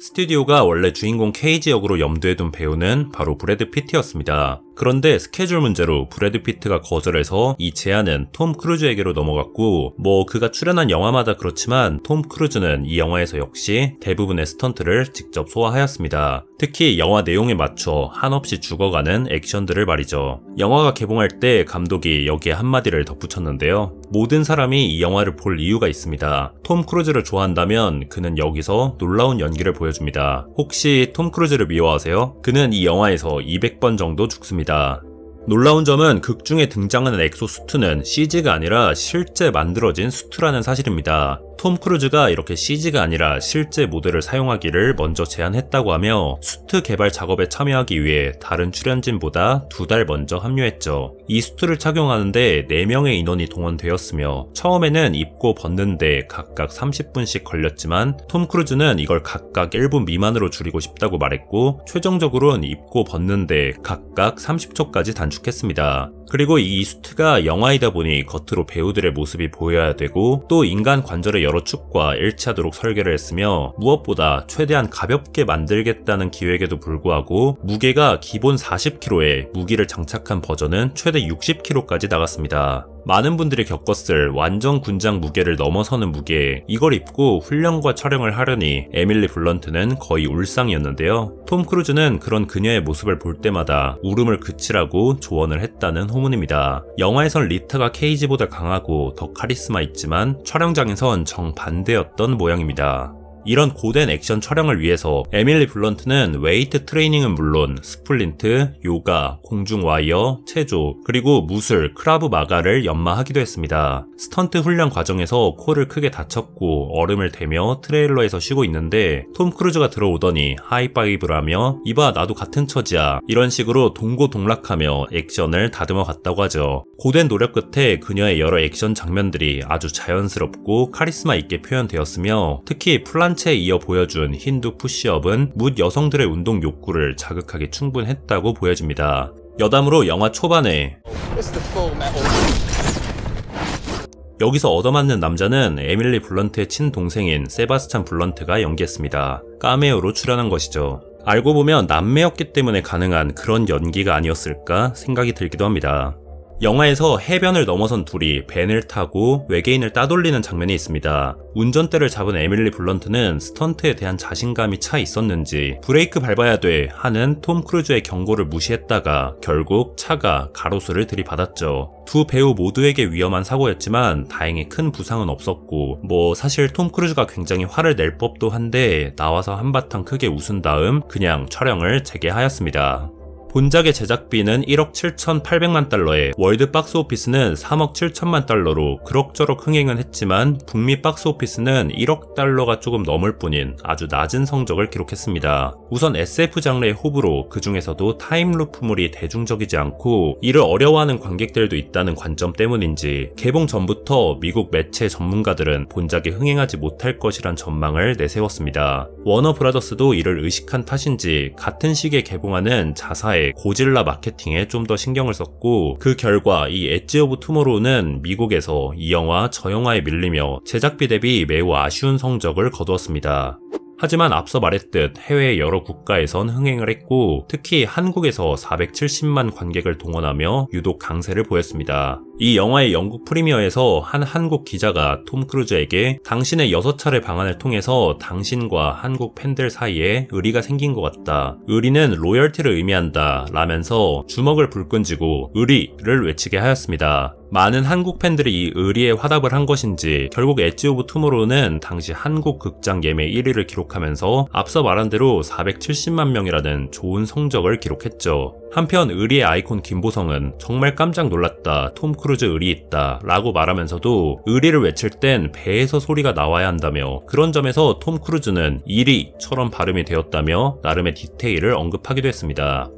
스튜디오가 원래 주인공 케이지 역으로 염두에 둔 배우는 바로 브래드 피트였습니다. 그런데 스케줄 문제로 브래드 피트가 거절해서 이 제안은 톰 크루즈에게로 넘어갔고 뭐 그가 출연한 영화마다 그렇지만 톰 크루즈는 이 영화에서 역시 대부분의 스턴트를 직접 소화하였습니다. 특히 영화 내용에 맞춰 한없이 죽어가는 액션들을 말이죠. 영화가 개봉할 때 감독이 여기에 한마디를 덧붙였는데요. 모든 사람이 이 영화를 볼 이유가 있습니다. 톰 크루즈를 좋아한다면 그는 여기서 놀라운 연기를 보여줍니다. 혹시 톰 크루즈를 미워하세요? 그는 이 영화에서 200번 정도 죽습니다. 놀라운 점은 극중에 등장하는 엑소수트는 CG가 아니라 실제 만들어진 수트라는 사실입니다. 톰 크루즈가 이렇게 CG가 아니라 실제 모델을 사용하기를 먼저 제안했다고 하며 수트 개발 작업에 참여하기 위해 다른 출연진보다 두 달 먼저 합류했죠. 이 수트를 착용하는데 4명의 인원이 동원되었으며 처음에는 입고 벗는데 각각 30분씩 걸렸지만 톰 크루즈는 이걸 각각 1분 미만으로 줄이고 싶다고 말했고 최종적으로는 입고 벗는데 각각 30초까지 단축했습니다. 그리고 이 수트가 영화이다 보니 겉으로 배우들의 모습이 보여야 되고 또 인간 관절의 여러 축과 일치하도록 설계를 했으며 무엇보다 최대한 가볍게 만들겠다는 기획에도 불구하고 무게가 기본 40kg에 무기를 장착한 버전은 최대 60kg까지 나갔습니다. 많은 분들이 겪었을 완전 군장 무게를 넘어서는 무게 이걸 입고 훈련과 촬영을 하려니 에밀리 블런트는 거의 울상이었는데요. 톰 크루즈는 그런 그녀의 모습을 볼 때마다 울음을 그치라고 조언을 했다는 호문입니다. 영화에선 리타가 케이지보다 강하고 더 카리스마 있지만 촬영장에선 정반대였던 모양입니다. 이런 고된 액션 촬영을 위해서 에밀리 블런트는 웨이트 트레이닝은 물론 스플린트, 요가, 공중 와이어, 체조, 그리고 무술, 크라브 마가를 연마하기도 했습니다. 스턴트 훈련 과정에서 코를 크게 다쳤고 얼음을 대며 트레일러에서 쉬고 있는데 톰 크루즈가 들어오더니 하이파이브를 하며 이봐 나도 같은 처지야 이런 식으로 동고동락하며 액션을 다듬어 갔다고 하죠. 고된 노력 끝에 그녀의 여러 액션 장면들이 아주 자연스럽고 카리스마 있게 표현되었으며 특히 플란 산체에 이어 보여준 힌두 푸시업은 묻 여성들의 운동 욕구를 자극하기 충분했다고 보여집니다. 여담으로 영화 초반에 여기서 얻어맞는 남자는 에밀리 블런트의 친동생인 세바스찬 블런트가 연기했습니다. 까메오로 출연한 것이죠. 알고 보면 남매였기 때문에 가능한 그런 연기가 아니었을까 생각이 들기도 합니다. 영화에서 해변을 넘어선 둘이 벤을 타고 외계인을 따돌리는 장면이 있습니다. 운전대를 잡은 에밀리 블런트는 스턴트에 대한 자신감이 차 있었는지 브레이크 밟아야 돼 하는 톰 크루즈의 경고를 무시했다가 결국 차가 가로수를 들이받았죠. 두 배우 모두에게 위험한 사고였지만 다행히 큰 부상은 없었고 뭐 사실 톰 크루즈가 굉장히 화를 낼 법도 한데 나와서 한바탕 크게 웃은 다음 그냥 촬영을 재개하였습니다. 본작의 제작비는 1억 7,800만 달러에 월드 박스 오피스는 3억 7천만 달러로 그럭저럭 흥행은 했지만 북미 박스 오피스는 1억 달러가 조금 넘을 뿐인 아주 낮은 성적을 기록했습니다. 우선 SF 장르의 호불호 그 중에서도 타임루프물이 대중적이지 않고 이를 어려워하는 관객들도 있다는 관점 때문인지 개봉 전부터 미국 매체 전문가들은 본작이 흥행하지 못할 것이란 전망을 내세웠습니다. 워너 브라더스도 이를 의식한 탓인지 같은 시기에 개봉하는 자사의 고질라 마케팅에 좀 더 신경을 썼고 그 결과 이 엣지 오브 투모로우는 미국에서 이 영화 저 영화에 밀리며 제작비 대비 매우 아쉬운 성적을 거두었습니다. 하지만 앞서 말했듯 해외 여러 국가에선 흥행을 했고 특히 한국에서 470만 관객을 동원하며 유독 강세를 보였습니다. 이 영화의 영국 프리미어에서 한 한국 기자가 톰 크루즈에게 당신의 6차례 방안을 통해서 당신과 한국 팬들 사이에 의리가 생긴 것 같다. 의리는 로열티를 의미한다. 라면서 주먹을 불끈 쥐고 의리를 외치게 하였습니다. 많은 한국 팬들이 이 의리에 화답을 한 것인지 결국 엣지 오브 투모로우는 당시 한국 극장 예매 1위를 기록하면서 앞서 말한 대로 470만 명이라는 좋은 성적을 기록했죠. 한편 의리의 아이콘 김보성은 정말 깜짝 놀랐다. 톰 크루즈 의리 있다. 라고 말하면서도 의리를 외칠 땐 배에서 소리가 나와야 한다며 그런 점에서 톰 크루즈는 1위처럼 발음이 되었다며 나름의 디테일을 언급하기도 했습니다.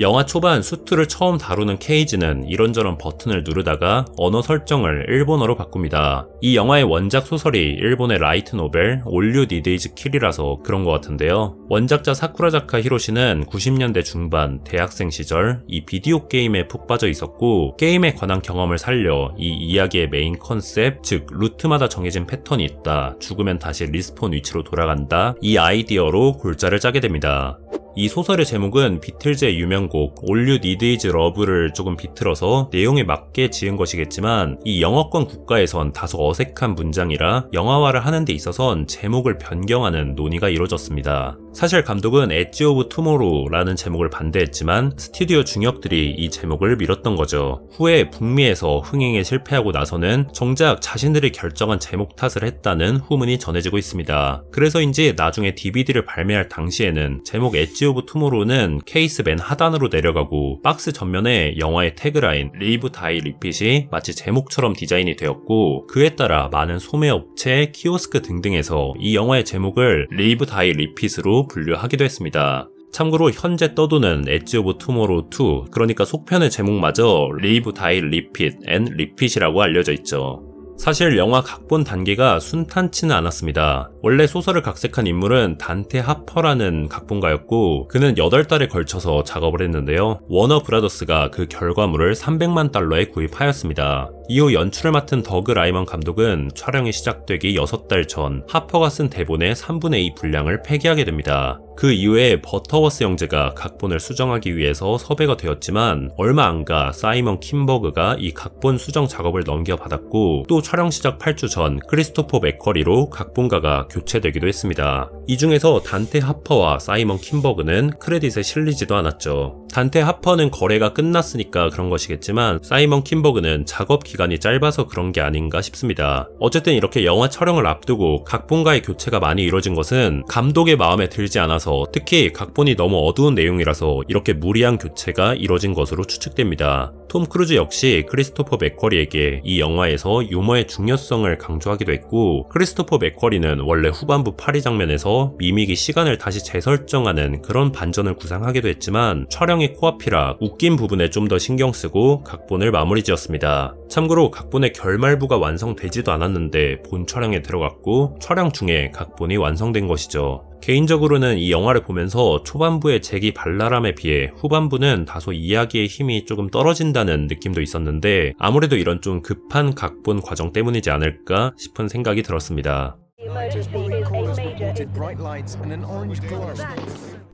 영화 초반 수트를 처음 다루는 케이지는 이런저런 버튼을 누르다가 언어 설정을 일본어로 바꿉니다. 이 영화의 원작 소설이 일본의 라이트 노벨 올류 니데이즈 킬이라서 그런 것 같은데요. 원작자 사쿠라자카 히로시는 90년대 중반 대학생 시절 이 비디오 게임에 푹 빠져 있었고 게임에 관한 경험을 살려 이 이야기의 메인 컨셉 즉 루트마다 정해진 패턴이 있다 죽으면 다시 리스폰 위치로 돌아간다 이 아이디어로 골자를 짜게 됩니다. 이 소설의 제목은 비틀즈의 유명곡 All You Need Is Love를 조금 비틀어서 내용에 맞게 지은 것이겠지만 이 영어권 국가에선 다소 어색한 문장이라 영화화를 하는 데 있어선 제목을 변경하는 논의가 이뤄졌습니다 사실 감독은 엣지 오브 투모로우라는 제목을 반대했지만 스튜디오 중역들이 이 제목을 밀었던 거죠. 후에 북미에서 흥행에 실패하고 나서는 정작 자신들이 결정한 제목 탓을 했다는 후문이 전해지고 있습니다. 그래서인지 나중에 DVD를 발매할 당시에는 제목 엣지 오브 투모로우는 케이스 맨 하단으로 내려가고 박스 전면에 영화의 태그라인 리브 다이 리핏이 마치 제목처럼 디자인이 되었고 그에 따라 많은 소매업체, 키오스크 등등에서 이 영화의 제목을 리브 다이 리핏으로 분류하기도 했습니다. 참고로 현재 떠도는 엣지 오브 투모로우 2 그러니까 속편의 제목마저 리브 다이 리핏 앤 리핏이라고 알려져 있죠. 사실 영화 각본 단계가 순탄치는 않았습니다. 원래 소설을 각색한 인물은 단테 하퍼라는 각본가였고 그는 8달에 걸쳐서 작업을 했는데요. 워너 브라더스가 그 결과물을 300만 달러에 구입하였습니다. 이후 연출을 맡은 더그 라이먼 감독은 촬영이 시작되기 6달 전 하퍼가 쓴 대본의 3분의 2 분량을 폐기하게 됩니다. 그 이후에 버터워스 형제가 각본을 수정하기 위해서 섭외가 되었지만 얼마 안가 사이먼 킴버그가 이 각본 수정 작업을 넘겨받았고 또 촬영 시작 8주 전 크리스토퍼 맥커리로 각본가가 교체되기도 했습니다. 이 중에서 단테 하퍼와 사이먼 킴버그는 크레딧에 실리지도 않았죠. 단테 하퍼는 거래가 끝났으니까 그런 것이겠지만 사이먼 킴버그는 작업 기간이 짧아서 그런 게 아닌가 싶습니다. 어쨌든 이렇게 영화 촬영을 앞두고 각본과의 교체가 많이 이뤄진 것은 감독의 마음에 들지 않아서 특히 각본이 너무 어두운 내용이라서 이렇게 무리한 교체가 이뤄진 것으로 추측됩니다. 톰 크루즈 역시 크리스토퍼 맥쿼리에게 이 영화에서 유머의 중요성을 강조하기도 했고 크리스토퍼 맥쿼리는 원래 후반부 파리 장면에서 해 미믹이 시간을 다시 재설정하는 그런 반전을 구상하기도 했지만 촬영이 코앞이라 웃긴 부분에 좀 더 신경 쓰고 각본을 마무리 지었습니다. 참고로 각본의 결말부가 완성되지도 않았는데 본 촬영에 들어갔고 촬영 중에 각본이 완성된 것이죠. 개인적으로는 이 영화를 보면서 초반부의 재기 발랄함에 비해 후반부는 다소 이야기의 힘이 조금 떨어진다는 느낌도 있었는데 아무래도 이런 좀 급한 각본 과정 때문이지 않을까 싶은 생각이 들었습니다.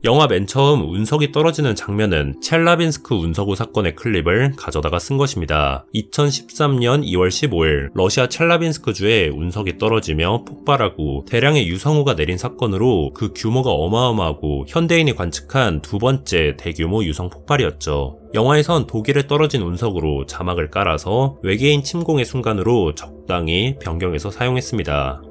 영화 맨 처음 운석이 떨어지는 장면은 첼라빈스크 운석우 사건의 클립을 가져다가 쓴 것입니다. 2013년 2월 15일 러시아 첼라빈스크주에 운석이 떨어지며 폭발하고 대량의 유성우가 내린 사건으로 그 규모가 어마어마하고 현대인이 관측한 두 번째 대규모 유성 폭발이었죠. 영화에선 독일에 떨어진 운석으로 자막을 깔아서 외계인 침공의 순간으로 적당히 변경해서 사용했습니다.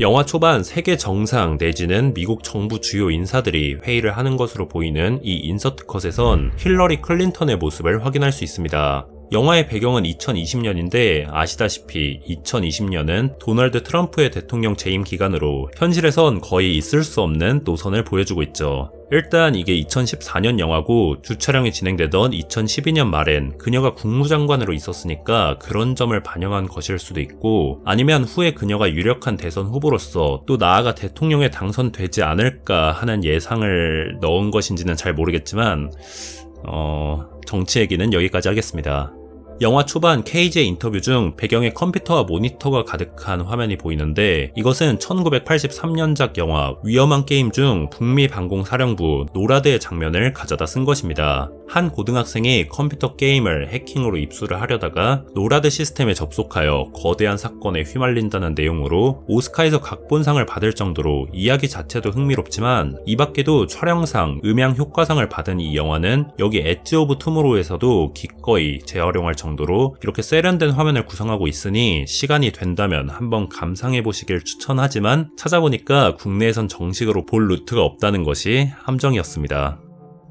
영화 초반 세계 정상 내지는 미국 정부 주요 인사들이 회의를 하는 것으로 보이는 이 인서트 컷에선 힐러리 클린턴의 모습을 확인할 수 있습니다. 영화의 배경은 2020년인데 아시다시피 2020년은 도널드 트럼프의 대통령 재임 기간으로 현실에선 거의 있을 수 없는 노선을 보여주고 있죠. 일단 이게 2014년 영화고 주차영이 진행되던 2012년 말엔 그녀가 국무장관으로 있었으니까 그런 점을 반영한 것일 수도 있고 아니면 후에 그녀가 유력한 대선 후보로서 또 나아가 대통령에 당선되지 않을까 하는 예상을 넣은 것인지는 잘 모르겠지만 어... 정치 얘기는 여기까지 하겠습니다. 영화 초반 KJ 인터뷰 중 배경에 컴퓨터와 모니터가 가득한 화면이 보이는데 이것은 1983년작 영화 위험한 게임 중 북미 방공사령부 노라드의 장면을 가져다 쓴 것입니다. 한 고등학생이 컴퓨터 게임을 해킹으로 입수를 하려다가 노라드 시스템에 접속하여 거대한 사건에 휘말린다는 내용으로 오스카에서 각본상을 받을 정도로 이야기 자체도 흥미롭지만 이 밖에도 촬영상, 음향 효과상을 받은 이 영화는 여기 엣지 오브 투모로에서도 기꺼이 재활용할 정도로 이렇게 세련된 화면을 구성하고 있으니 시간이 된다면 한번 감상해 보시길 추천하지만 찾아보니까 국내에선 정식으로 볼 루트가 없다는 것이 함정이었습니다.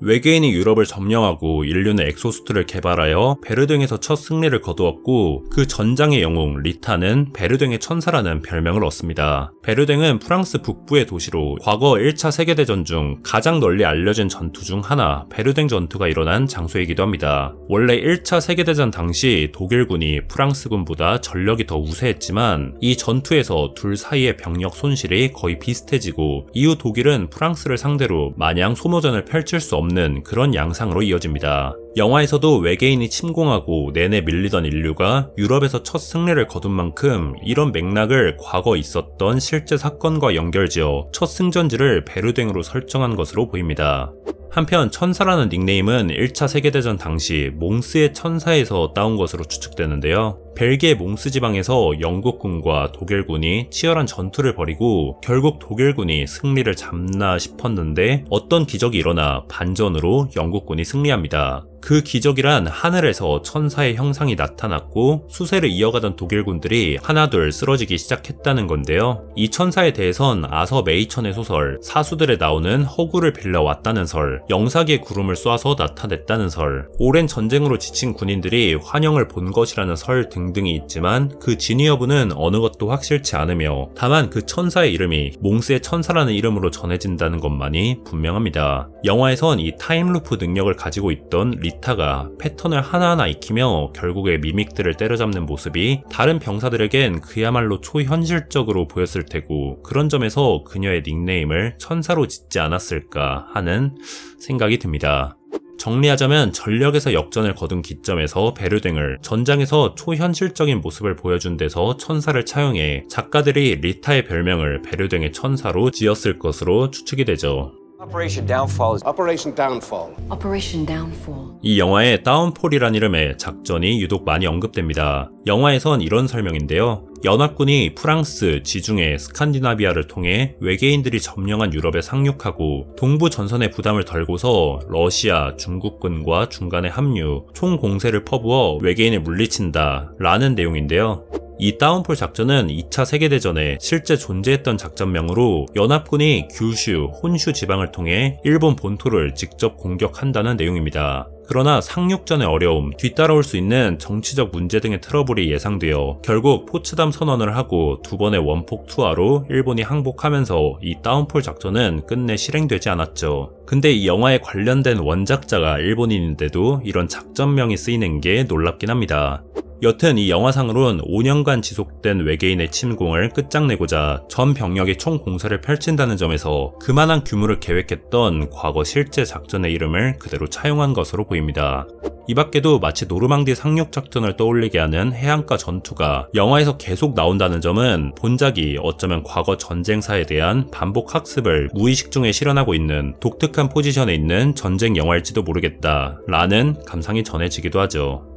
외계인이 유럽을 점령하고 인류는 엑소스트를 개발하여 베르뎅에서첫 승리를 거두었고 그 전장의 영웅 리타는 베르뎅의 천사라는 별명을 얻습니다. 베르뎅은 프랑스 북부의 도시로 과거 1차 세계대전 중 가장 널리 알려진 전투 중 하나 베르뎅 전투가 일어난 장소이기도 합니다. 원래 1차 세계대전 당시 독일군이 프랑스군보다 전력이 더 우세했지만 이 전투에서 둘 사이의 병력 손실이 거의 비슷해지고 이후 독일은 프랑스를 상대로 마냥 소모전을 펼칠 수 없는 없는 그런 양상으로 이어집니다. 영화에서도 외계인이 침공하고 내내 밀리던 인류가 유럽에서 첫 승리를 거둔 만큼 이런 맥락을 과거 있었던 실제 사건과 연결지어 첫 승전지를 베르댕으로 설정한 것으로 보입니다. 한편 천사라는 닉네임은 1차 세계대전 당시 몽스의 천사에서 따온 것으로 추측되는데요. 벨기에 몽스 지방에서 영국군과 독일군이 치열한 전투를 벌이고 결국 독일군이 승리를 잡나 싶었는데 어떤 기적이 일어나 반전으로 영국군이 승리합니다. 그 기적이란 하늘에서 천사의 형상이 나타났고 수세를 이어가던 독일군들이 하나둘 쓰러지기 시작했다는 건데요. 이 천사에 대해선 아서 메이천의 소설 사수들에 나오는 허구를 빌려왔다는 설, 영사기의 구름을 쏴서 나타냈다는 설, 오랜 전쟁으로 지친 군인들이 환영을 본 것이라는 설 등등이 있지만 그 진위 여부는 어느 것도 확실치 않으며 다만 그 천사의 이름이 몽스의 천사라는 이름으로 전해진다는 것만이 분명합니다. 영화에선 이 타임루프 능력을 가지고 있던 리 리타가 패턴을 하나하나 익히며 결국에 미믹들을 때려잡는 모습이 다른 병사들에겐 그야말로 초현실적으로 보였을 테고 그런 점에서 그녀의 닉네임을 천사로 짓지 않았을까 하는 생각이 듭니다. 정리하자면 전력에서 역전을 거둔 기점에서 베르댕을 전장에서 초현실적인 모습을 보여준 데서 천사를 차용해 작가들이 리타의 별명을 베르댕의 천사로 지었을 것으로 추측이 되죠. Operation Downfall. Operation Downfall. Operation Downfall. 이 영화의 다운폴이란 이름의 작전이 유독 많이 언급됩니다. 영화에선 이런 설명인데요. 연합군이 프랑스, 지중해, 스칸디나비아를 통해 외계인들이 점령한 유럽에 상륙하고 동부 전선의 부담을 덜고서 러시아, 중국군과 중간에 합류, 총 공세를 퍼부어 외계인을 물리친다 라는 내용인데요. 이 다운폴 작전은 2차 세계대전에 실제 존재했던 작전명으로 연합군이 규슈, 혼슈 지방을 통해 일본 본토를 직접 공격한다는 내용입니다. 그러나 상륙전의 어려움, 뒤따라올 수 있는 정치적 문제 등의 트러블이 예상되어 결국 포츠담 선언을 하고 두 번의 원폭 투하로 일본이 항복하면서 이 다운폴 작전은 끝내 실행되지 않았죠. 근데 이 영화에 관련된 원작자가 일본인인데도 이런 작전명이 쓰이는 게 놀랍긴 합니다. 여튼 이 영화상으론 5년간 지속된 외계인의 침공을 끝장내고자 전 병력의 총 공세를 펼친다는 점에서 그만한 규모를 계획했던 과거 실제 작전의 이름을 그대로 차용한 것으로 보입니다. 이 밖에도 마치 노르망디 상륙 작전을 떠올리게 하는 해안가 전투가 영화에서 계속 나온다는 점은 본작이 어쩌면 과거 전쟁사에 대한 반복 학습을 무의식 중에 실현하고 있는 독특한 포지션에 있는 전쟁 영화일지도 모르겠다 라는 감상이 전해지기도 하죠.